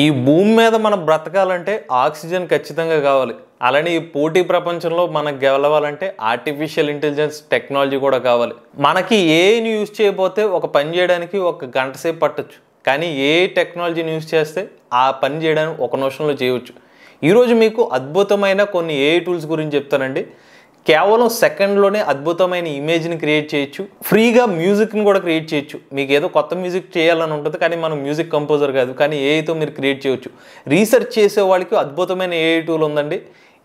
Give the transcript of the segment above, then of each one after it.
ఈ భూమి మీద మనం బ్రతకాలంటే ఆక్సిజన్ ఖచ్చితంగా కావాలి అలానే ఈ పోటీ ప్రపంచంలో మనం గెలవాలంటే ఆర్టిఫిషియల్ ఇంటెలిజెన్స్ టెక్నాలజీ కూడా కావాలి మనకి ఏని యూస్ చేయబోతే ఒక పని చేయడానికి ఒక గంట సేపు పట్టచ్చు కానీ ఏ టెక్నాలజీని యూస్ చేస్తే ఆ పని చేయడానికి ఒక నిమిషంలో చేయవచ్చు ఈరోజు మీకు అద్భుతమైన కొన్ని ఏ టూల్స్ గురించి చెప్తానండి కేవలం సెకండ్లోనే అద్భుతమైన ఇమేజ్ని క్రియేట్ చేయొచ్చు ఫ్రీగా మ్యూజిక్ని కూడా క్రియేట్ చేయొచ్చు మీకు ఏదో కొత్త మ్యూజిక్ చేయాలని ఉంటుంది కానీ మనం మ్యూజిక్ కంపోజర్ కాదు కానీ ఏఐతో మీరు క్రియేట్ చేయొచ్చు రీసెర్చ్ చేసే వాళ్ళకి అద్భుతమైన ఏఐ టూల్ ఉందండి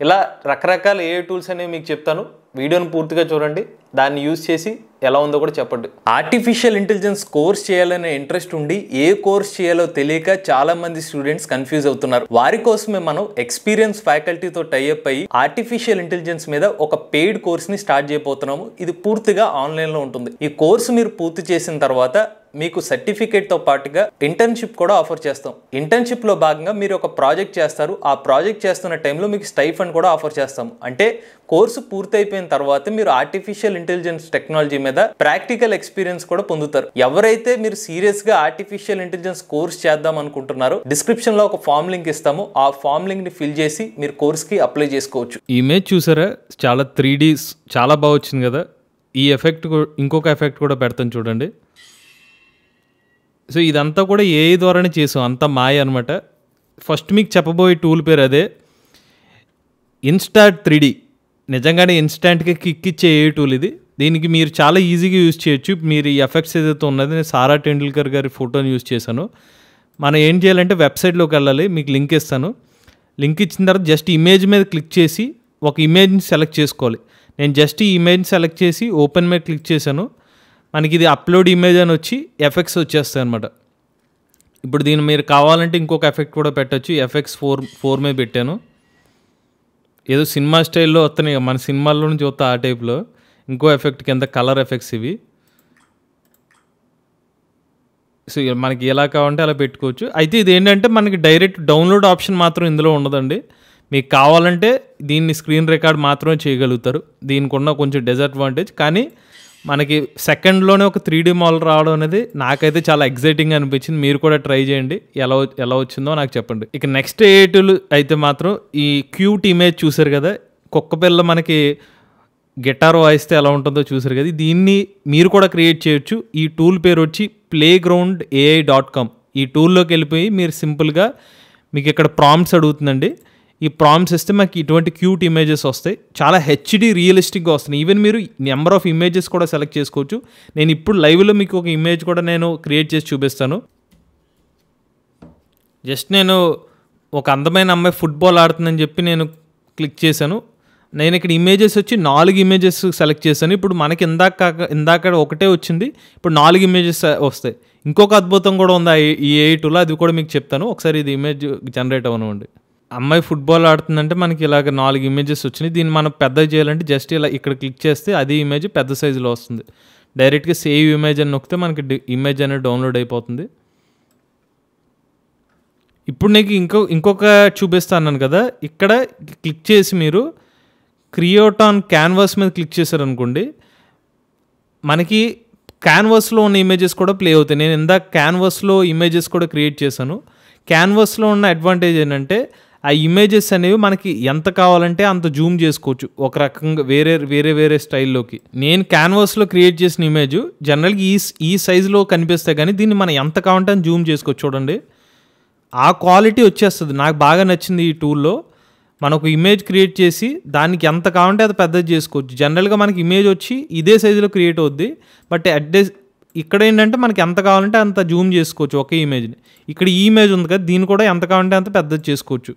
ఇలా రకరకాల ఏఐ టూల్స్ అనేవి మీకు చెప్తాను వీడియోని పూర్తిగా చూడండి దాన్ని యూజ్ చేసి ఎలా ఉందో కూడా చెప్పండి ఆర్టిఫిషియల్ ఇంటెలిజెన్స్ కోర్స్ చేయాలనే ఇంట్రెస్ట్ ఉండి ఏ కోర్స్ చేయాలో తెలియక చాలా మంది స్టూడెంట్స్ కన్ఫ్యూజ్ అవుతున్నారు వారి కోసమే మనం ఎక్స్పీరియన్స్ ఫ్యాకల్టీతో టైఅప్ అయ్యి ఆర్టిఫిషియల్ ఇంటెలిజెన్స్ మీద ఒక పెయిడ్ కోర్స్ని స్టార్ట్ చేయబోతున్నాము ఇది పూర్తిగా ఆన్లైన్లో ఉంటుంది ఈ కోర్సు మీరు పూర్తి చేసిన తర్వాత మీకు సర్టిఫికేట్తో పాటుగా ఇంటర్న్షిప్ కూడా ఆఫర్ చేస్తాం ఇంటర్న్షిప్లో భాగంగా మీరు ఒక ప్రాజెక్ట్ చేస్తారు ఆ ప్రాజెక్ట్ చేస్తున్న టైంలో మీకు స్టైఫండ్ కూడా ఆఫర్ చేస్తాం అంటే కోర్సు పూర్తయిపోయిన తర్వాత మీరు ఆర్టిఫిషియల్ ఇంటెలిజెన్స్ టెక్నాలజీ మీద ప్రాక్టికల్ ఎక్స్పీరియన్స్ కూడా పొందుతారు ఎవరైతే మీరు సీరియస్గా ఆర్టిఫిషియల్ ఇంటెలిజెన్స్ కోర్స్ చేద్దాం అనుకుంటున్నారో డిస్క్రిప్షన్లో ఒక ఫామ్ లింక్ ఇస్తాము ఆ ఫామ్ లింక్ని ఫిల్ చేసి మీరు కోర్స్కి అప్లై చేసుకోవచ్చు ఇమేజ్ చూసారా చాలా త్రీ చాలా బాగా వచ్చింది కదా ఈ ఎఫెక్ట్ ఇంకొక ఎఫెక్ట్ కూడా పెడతాను చూడండి సో ఇదంతా కూడా ఏఐ ద్వారానే చేసాం అంతా మాయ అనమాట ఫస్ట్ మీకు చెప్పబోయే టూల్ పేరు అదే ఇన్స్టాట్ త్రీ నిజంగానే ఇన్స్టాంట్గా కిక్ ఇచ్చే ఏ టూల్ ఇది దీనికి మీరు చాలా ఈజీగా యూజ్ చేయొచ్చు మీరు ఈ ఎఫెక్ట్స్ ఏదైతే ఉన్నది నేను సారా టెండూల్కర్ గారి ఫోటోని యూజ్ చేశాను మనం ఏం చేయాలంటే వెబ్సైట్లోకి వెళ్ళాలి మీకు లింక్ ఇస్తాను లింక్ ఇచ్చిన తర్వాత జస్ట్ ఇమేజ్ మీద క్లిక్ చేసి ఒక ఇమేజ్ని సెలెక్ట్ చేసుకోవాలి నేను జస్ట్ ఈ ఇమేజ్ని సెలెక్ట్ చేసి ఓపెన్ మీద క్లిక్ చేశాను మనకి ఇది అప్లోడ్ ఇమేజ్ అని వచ్చి ఎఫెక్ట్స్ వచ్చేస్తాయి అనమాట ఇప్పుడు దీన్ని మీరు కావాలంటే ఇంకొక ఎఫెక్ట్ కూడా పెట్టచ్చు ఎఫెక్ట్స్ ఫోర్ ఫోర్ పెట్టాను ఏదో సినిమా స్టైల్లో వస్తున్నాయి మన సినిమాల్లో నుంచి వస్తా ఆ టైప్లో ఇంకో ఎఫెక్ట్ కింద కలర్ ఎఫెక్ట్స్ ఇవి సో మనకి ఎలా కావాలంటే అలా పెట్టుకోవచ్చు అయితే ఇది ఏంటంటే మనకి డైరెక్ట్ డౌన్లోడ్ ఆప్షన్ మాత్రం ఇందులో ఉండదండి మీకు కావాలంటే దీన్ని స్క్రీన్ రికార్డ్ మాత్రమే చేయగలుగుతారు దీనికి ఉన్న కొంచెం డిజడ్వాంటేజ్ కానీ మనకి సెకండ్లోనే ఒక త్రీ డీ మోడల్ రావడం అనేది నాకైతే చాలా ఎగ్జైటింగ్ అనిపించింది మీరు కూడా ట్రై చేయండి ఎలా ఎలా వచ్చిందో నాకు చెప్పండి ఇక నెక్స్ట్ ఏటులు అయితే మాత్రం ఈ క్యూట్ ఇమేజ్ చూసారు కదా కుక్క పిల్ల మనకి గిటార్ వాయిస్తే ఎలా ఉంటుందో చూసారు కదా దీన్ని మీరు కూడా క్రియేట్ చేయొచ్చు ఈ టూల్ పేరు వచ్చి playground AI dot com ఈ టూల్లోకి వెళ్ళిపోయి మీరు సింపుల్గా మీకు ఇక్కడ ప్రామ్స్ అడుగుతుందండి ఈ ప్రామ్స్ ఇస్తే మాకు ఇటువంటి క్యూట్ ఇమేజెస్ వస్తాయి చాలా హెచ్డి రియలిస్టిక్గా వస్తున్నాయి ఈవెన్ మీరు నెంబర్ ఆఫ్ ఇమేజెస్ కూడా సెలెక్ట్ చేసుకోవచ్చు నేను ఇప్పుడు లైవ్లో మీకు ఒక ఇమేజ్ కూడా నేను క్రియేట్ చేసి చూపిస్తాను జస్ట్ నేను ఒక అందమైన అమ్మాయి ఫుట్బాల్ ఆడుతుందని చెప్పి నేను క్లిక్ చేశాను నేను ఇక్కడ ఇమేజెస్ వచ్చి నాలుగు ఇమేజెస్ సెలెక్ట్ చేశాను ఇప్పుడు మనకి ఇందాక ఇందాక ఒకటే వచ్చింది ఇప్పుడు నాలుగు ఇమేజెస్ వస్తాయి ఇంకొక అద్భుతం కూడా ఉంది ఈ ఏ టూలో అది కూడా మీకు చెప్తాను ఒకసారి ఇది ఇమేజ్ జనరేట్ అవ్వనివ్వండి అమ్మాయి ఫుట్బాల్ ఆడుతుందంటే మనకి ఇలాగ నాలుగు ఇమేజెస్ వచ్చినాయి దీన్ని మనం పెద్ద చేయాలంటే జస్ట్ ఇలా ఇక్కడ క్లిక్ చేస్తే అది ఇమేజ్ పెద్ద సైజులో వస్తుంది డైరెక్ట్గా సేవ్ ఇమేజ్ అని నొక్కితే మనకి ఇమేజ్ అనేది డౌన్లోడ్ అయిపోతుంది ఇప్పుడు నీకు ఇంకో ఇంకొక చూపిస్తాను కదా ఇక్కడ క్లిక్ చేసి మీరు క్రియోటాన్ క్యాన్వాస్ మీద క్లిక్ చేశారనుకోండి మనకి క్యాన్వాస్లో ఉన్న ఇమేజెస్ కూడా ప్లే అవుతాయి నేను ఇందాక క్యాన్వాస్లో ఇమేజెస్ కూడా క్రియేట్ చేశాను క్యాన్వాస్లో ఉన్న అడ్వాంటేజ్ ఏంటంటే ఆ ఇమేజెస్ అనేవి మనకి ఎంత కావాలంటే అంత జూమ్ చేసుకోవచ్చు ఒక రకంగా వేరే వేరే వేరే స్టైల్లోకి నేను క్యాన్వాస్లో క్రియేట్ చేసిన ఇమేజ్ జనరల్గా ఈ ఈ సైజులో కనిపిస్తే కానీ దీన్ని మనం ఎంత కావాలంటే అని జూమ్ చేసుకోవచ్చు చూడండి ఆ క్వాలిటీ వచ్చేస్తుంది నాకు బాగా నచ్చింది ఈ టూల్లో మనకు ఇమేజ్ క్రియేట్ చేసి దానికి ఎంత కావాలంటే అది పెద్దది చేసుకోవచ్చు జనరల్గా మనకి ఇమేజ్ వచ్చి ఇదే సైజులో క్రియేట్ అవుద్ది బట్ అట్ దే ఇక్కడ ఏంటంటే మనకి ఎంత కావాలంటే అంత జూమ్ చేసుకోవచ్చు ఒకే ఇమేజ్ని ఇక్కడ ఈ ఇమేజ్ ఉంది కదా దీన్ని కూడా ఎంత కావాలంటే అంత పెద్దది చేసుకోవచ్చు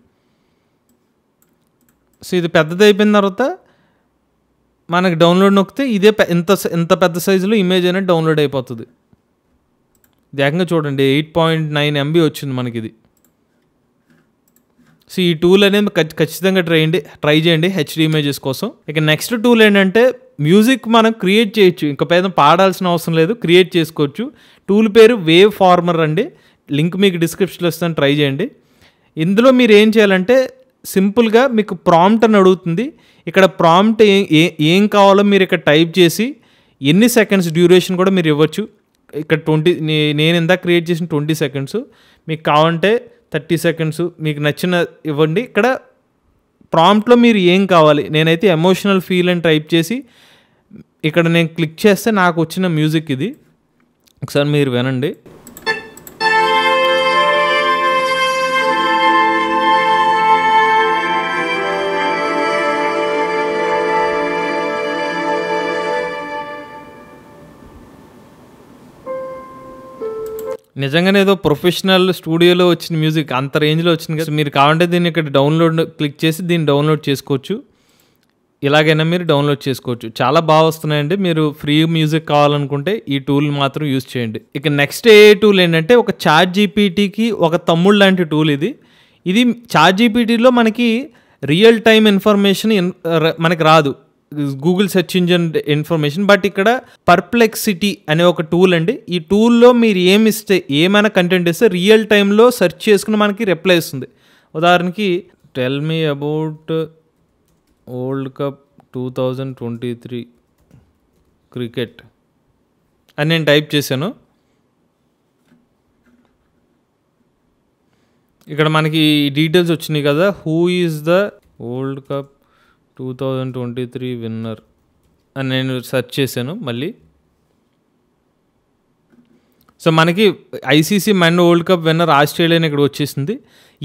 సో ఇది పెద్దది అయిపోయిన తర్వాత మనకి డౌన్లోడ్ నొక్కితే ఇదే ఇంత ఇంత పెద్ద సైజులో ఇమేజ్ అనేది డౌన్లోడ్ అయిపోతుంది ఏకంగా చూడండి ఎయిట్ పాయింట్ నైన్ ఎంబీ వచ్చింది మనకి ఇది సో ఈ టూల్ అనేది ఖచ్చితంగా ట్రై ట్రై చేయండి హెచ్డి ఇమేజెస్ కోసం ఇక నెక్స్ట్ టూల్ ఏంటంటే మ్యూజిక్ మనం క్రియేట్ చేయొచ్చు ఇంకా పేద పాడాల్సిన అవసరం లేదు క్రియేట్ చేసుకోవచ్చు టూల్ పేరు వేవ్ ఫార్మర్ అండి లింక్ మీకు డిస్క్రిప్షన్లో ఇస్తాను ట్రై చేయండి ఇందులో మీరు ఏం చేయాలంటే సింపుల్గా మీకు ప్రాంప్ట్ అని అడుగుతుంది ఇక్కడ ప్రాంప్ట్ ఏ ఏం కావాలో మీరు ఇక్కడ టైప్ చేసి ఎన్ని సెకండ్స్ డ్యూరేషన్ కూడా మీరు ఇవ్వచ్చు ఇక్కడ ట్వంటీ నేను ఇందా క్రియేట్ చేసిన ట్వంటీ సెకండ్స్ మీకు కావాలంటే థర్టీ సెకండ్స్ మీకు నచ్చిన ఇవ్వండి ఇక్కడ ప్రాంప్ట్లో మీరు ఏం కావాలి నేనైతే ఎమోషనల్ ఫీల్ అని టైప్ చేసి ఇక్కడ నేను క్లిక్ చేస్తే నాకు వచ్చిన మ్యూజిక్ ఇది ఒకసారి మీరు వినండి నిజంగానే ఏదో ప్రొఫెషనల్ స్టూడియోలో వచ్చిన మ్యూజిక్ అంత రేంజ్లో వచ్చింది కదా మీరు కావాలంటే దీన్ని ఇక్కడ డౌన్లోడ్ క్లిక్ చేసి దీన్ని డౌన్లోడ్ చేసుకోవచ్చు ఇలాగైనా మీరు డౌన్లోడ్ చేసుకోవచ్చు చాలా బాగా వస్తున్నాయండి మీరు ఫ్రీ మ్యూజిక్ కావాలనుకుంటే ఈ టూల్ మాత్రం యూజ్ చేయండి ఇక నెక్స్ట్ ఏ టూల్ ఏంటంటే ఒక చార్ జీపీటీకి ఒక తమ్ముడు లాంటి టూల్ ఇది ఇది చార్ జీపీటీలో మనకి రియల్ టైం ఇన్ఫర్మేషన్ మనకి రాదు Google search engine information but ఇక్కడ పర్ప్లెక్సిటీ అనే ఒక టూల్ అండి ఈ టూల్లో మీరు ఏమి ఇస్తే ఏమైనా కంటెంట్ ఇస్తే రియల్ టైంలో సెర్చ్ చేసుకుని మనకి రిప్లై ఇస్తుంది ఉదాహరణకి tell me about world cup two thousand twenty three cricket అని నేను టైప్ చేశాను ఇక్కడ మనకి డీటెయిల్స్ వచ్చినాయి కదా who is the world cup two thousand twenty three winner అని నేను సెర్చ్ చేశాను మళ్ళీ సో మనకి ICC men world cup winner Australia ఇక్కడ వచ్చేసింది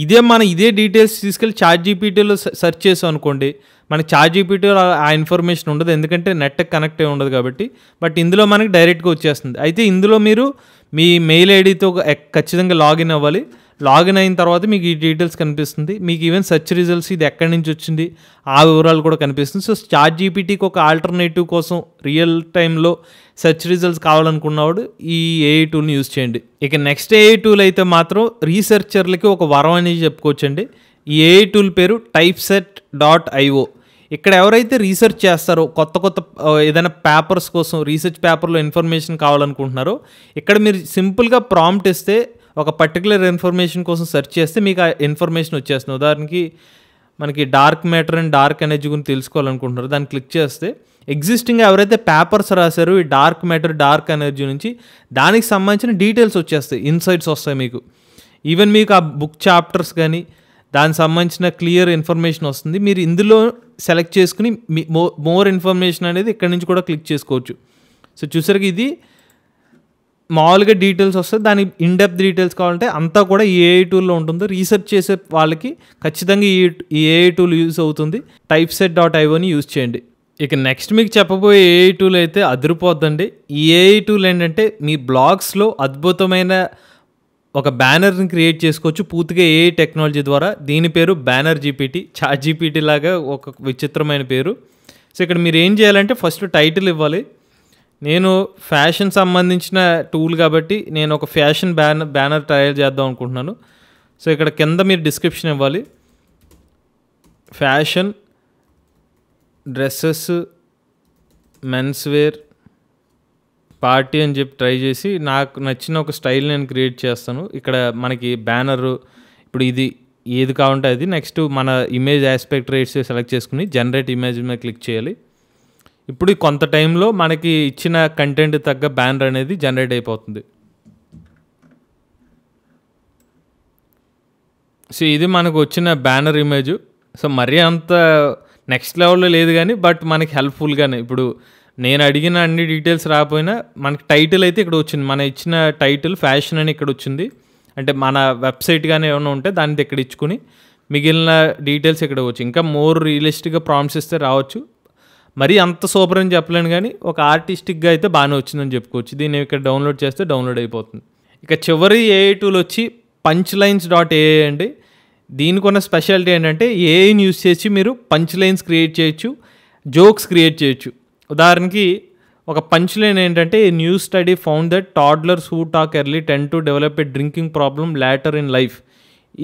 ఇదే మన ఇదే డీటెయిల్స్ తీసుకెళ్ళి చార్ట్ జీపీటీలో సెర్చ్ చేసాం అనుకోండి మనకి చార్ట్ జీపీటీలో ఆ ఇన్ఫర్మేషన్ ఉండదు ఎందుకంటే నెట్ కనెక్ట్ అయి ఉండదు కాబట్టి బట్ ఇందులో మనకి డైరెక్ట్గా వచ్చేస్తుంది అయితే ఇందులో మీరు మీ మెయిల్ ఐడితో ఖచ్చితంగా లాగిన్ అవ్వాలి లాగిన్ అయిన తర్వాత మీకు ఈ డీటెయిల్స్ కనిపిస్తుంది మీకు ఈవెన్ సెర్చ్ రిజల్ట్స్ ఇది ఎక్కడి నుంచి వచ్చింది ఆ వివరాలు కూడా కనిపిస్తుంది సో చార్ట్ జీపీటీకి ఒక ఆల్టర్నేటివ్ కోసం రియల్ టైంలో సెర్చ్ రిజల్ట్స్ కావాలనుకున్నవాడు ఈ ఏఐ టూల్ని యూజ్ చేయండి ఇక నెక్స్ట్ ఏఐ టూల్ అయితే మాత్రం రీసెర్చర్లకి ఒక వరం అనేది చెప్పుకోవచ్చండి ఈ ఏఐ టూల్ పేరు టైప్ సెట్ డాట్ ఐఓ ఇక్కడ ఎవరైతే రీసెర్చ్ చేస్తారో కొత్త కొత్త ఏదైనా పేపర్స్ కోసం రీసెర్చ్ పేపర్లో ఇన్ఫర్మేషన్ కావాలనుకుంటున్నారో ఇక్కడ మీరు సింపుల్గా ప్రాంప్ట్ ఇస్తే ఒక పర్టికులర్ ఇన్ఫర్మేషన్ కోసం సెర్చ్ చేస్తే మీకు ఆ ఇన్ఫర్మేషన్ వచ్చేస్తుంది ఉదాహరణకి మనకి dark matter and dark energy గురించి తెలుసుకోవాలనుకుంటున్నారు దాన్ని క్లిక్ చేస్తే ఎగ్జిస్టింగ్ ఎవరైతే పేపర్స్ రాశారు ఈ డార్క్ మ్యాటర్ డార్క్ ఎనర్జీ నుంచి దానికి సంబంధించిన డీటెయిల్స్ వచ్చేస్తాయి ఇన్సైట్స్ వస్తాయి మీకు ఈవెన్ మీకు ఆ బుక్ చాప్టర్స్ కానీ దానికి సంబంధించిన క్లియర్ ఇన్ఫర్మేషన్ వస్తుంది మీరు ఇందులో సెలెక్ట్ చేసుకుని మోర్ ఇన్ఫర్మేషన్ అనేది ఇక్కడ నుంచి కూడా క్లిక్ చేసుకోవచ్చు సో చూసరికి ఇది మామూలుగా డీటెయిల్స్ వస్తే దాని డెప్ డీటెయిల్స్ కావాలంటే అంతా కూడా ఈ ఏఐ టూల్లో ఉంటుందో రీసెర్చ్ చేసే వాళ్ళకి ఖచ్చితంగా ఈ ఈ ఏఐ టూల్ యూజ్ అవుతుంది టైప్ సెట్ డాట్ ఐవోని యూజ్ చేయండి ఇక నెక్స్ట్ మీకు చెప్పబోయే ఏఐ టూల్ అయితే అదిరిపోద్దండి ఈ ఏఐ టూల్ ఏంటంటే మీ బ్లాగ్స్లో అద్భుతమైన ఒక బ్యానర్ని క్రియేట్ చేసుకోవచ్చు పూర్తిగా ఏ టెక్నాలజీ ద్వారా దీని పేరు బ్యానర్ జీపీటీ చాట్ జీపీటీ లాగా ఒక విచిత్రమైన పేరు సో ఇక్కడ మీరు ఏం చేయాలంటే ఫస్ట్ టైటిల్ ఇవ్వాలి నేను ఫ్యాషన్ సంబంధించిన టూల్ కాబట్టి నేను ఒక ఫ్యాషన్ బ్యానర్ బ్యానర్ తయారు చేద్దాం అనుకుంటున్నాను సో ఇక్కడ కింద మీరు డిస్క్రిప్షన్ ఇవ్వాలి fashion dresses men's wear party అని చెప్పి ట్రై చేసి నాకు నచ్చిన ఒక స్టైల్ నేను క్రియేట్ చేస్తాను ఇక్కడ మనకి బ్యానరు ఇప్పుడు ఇది ఏది కావాలంటే అది నెక్స్ట్ మన ఇమేజ్ ఆస్పెక్ట్ రేట్స్ సెలెక్ట్ చేసుకుని జనరేట్ ఇమేజ్ మీద క్లిక్ చేయాలి ఇప్పుడు కొంత టైంలో మనకి ఇచ్చిన కంటెంట్ తగ్గ బ్యానర్ అనేది జనరేట్ అయిపోతుంది సో ఇది మనకు వచ్చిన బ్యానర్ ఇమేజ్ సో మరీ అంత నెక్స్ట్ లెవెల్లో లేదు కానీ బట్ మనకి హెల్ప్ఫుల్గానే ఇప్పుడు నేను అడిగిన అన్ని డీటెయిల్స్ రాకపోయినా మనకి టైటిల్ అయితే ఇక్కడ వచ్చింది మన ఇచ్చిన టైటిల్ ఫ్యాషన్ అని ఇక్కడ వచ్చింది అంటే మన వెబ్సైట్ కానీ ఏమైనా ఉంటే దాన్ని ఇక్కడ ఇచ్చుకుని మిగిలిన డీటెయిల్స్ ఇక్కడ వచ్చి ఇంకా మోర్ రియలిస్టిక్గా ప్రామ్స్ ఇస్తే రావచ్చు మరీ అంత సూపర్ అని చెప్పలేను కానీ ఒక ఆర్టిస్టిక్గా అయితే బాగానే వచ్చిందని చెప్పుకోవచ్చు దీన్ని ఇక్కడ డౌన్లోడ్ చేస్తే డౌన్లోడ్ అయిపోతుంది ఇక చివరి ఏఐ టూల్ వచ్చి పంచ్ లైన్స్ డాట్ ఏఐ అండి దీనికి ఉన్న స్పెషాలిటీ ఏంటంటే ఏఐని యూస్ చేసి మీరు పంచ్ లైన్స్ క్రియేట్ చేయొచ్చు జోక్స్ క్రియేట్ చేయొచ్చు ఉదాహరణకి ఒక పంచ్ లైన్ ఏంటంటే new study found that toddlers who talk early tend to develop a drinking problem later in life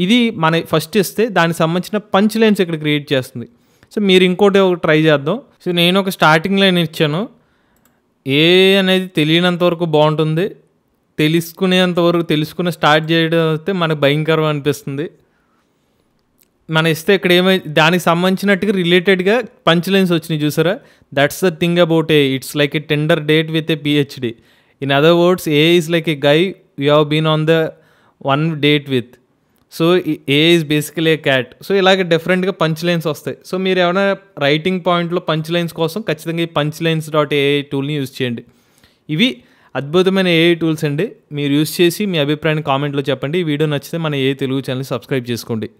ఇది మన ఫస్ట్ ఇస్తే దానికి సంబంధించిన పంచ్ లైన్స్ ఇక్కడ క్రియేట్ చేస్తుంది సో మీరు ఇంకోటి ఒక ట్రై చేద్దాం సో నేను ఒక స్టార్టింగ్ లైన్ ఇచ్చాను ఏ అనేది తెలియనంత వరకు బాగుంటుంది తెలుసుకునేంత వరకు తెలుసుకుని స్టార్ట్ చేయడం అయితే మనకు భయంకరం అనిపిస్తుంది మన ఇస్తే ఇక్కడ ఏమై దానికి సంబంధించినట్టుగా రిలేటెడ్గా పంచ్ లైన్స్ వచ్చినాయి చూసారా that's the thing about uh it's like a tender date with a PhD in other words uh is like a guy you have been on the one date with so uh is basically a cat so ఇలాగే డిఫరెంట్గా punch lines వస్తాయి so మీరు ఏమైనా writing పాయింట్లో punch lines కోసం ఖచ్చితంగా ఈ punch lines dot AI టూల్ని యూజ్ చేయండి ఇవి అద్భుతమైన ఏఐ టూల్స్ అండి మీరు యూజ్ చేసి మీ అభిప్రాయాన్ని కామెంట్లో చెప్పండి ఈ వీడియో నచ్చితే మన ఏ తెలుగు ఛానల్ సబ్స్క్రైబ్ చేసుకోండి